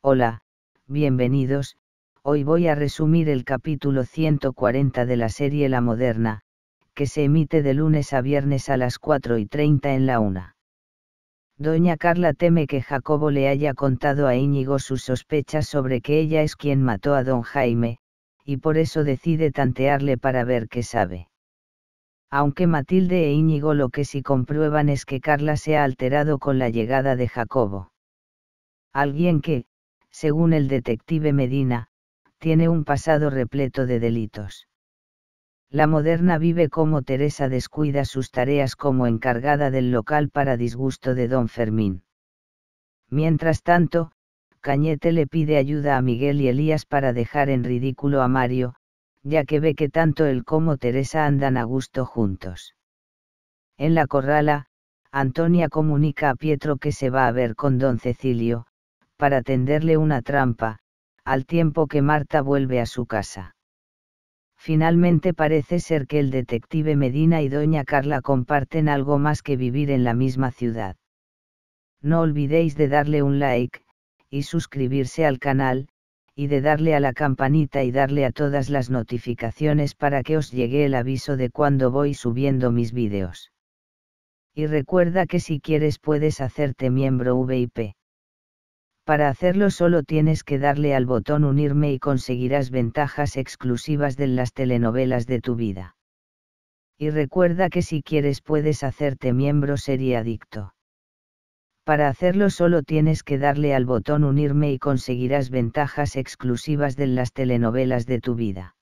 Hola, bienvenidos, hoy voy a resumir el capítulo 140 de la serie La Moderna, que se emite de lunes a viernes a las 4 y 30 en la 1. Doña Carla teme que Jacobo le haya contado a Íñigo sus sospechas sobre que ella es quien mató a don Jaime, y por eso decide tantearle para ver qué sabe. Aunque Matilde e Íñigo lo que sí comprueban es que Carla se ha alterado con la llegada de Jacobo. Alguien que, según el detective Medina, tiene un pasado repleto de delitos. La moderna vive como Teresa descuida sus tareas como encargada del local para disgusto de don Fermín. Mientras tanto, Cañete le pide ayuda a Miguel y Elías para dejar en ridículo a Mario, ya que ve que tanto él como Teresa andan a gusto juntos. En la corrala, Antonia comunica a Pietro que se va a ver con don Cecilio, para tenderle una trampa, al tiempo que Marta vuelve a su casa. Finalmente parece ser que el detective Medina y doña Carla comparten algo más que vivir en la misma ciudad. No olvidéis de darle un like, y suscribirse al canal, y de darle a la campanita y darle a todas las notificaciones para que os llegue el aviso de cuando voy subiendo mis vídeos. Y recuerda que si quieres puedes hacerte miembro VIP. Para hacerlo solo tienes que darle al botón unirme y conseguirás ventajas exclusivas de las telenovelas de tu vida. Y recuerda que si quieres puedes hacerte miembro seriadicto. Para hacerlo solo tienes que darle al botón unirme y conseguirás ventajas exclusivas de las telenovelas de tu vida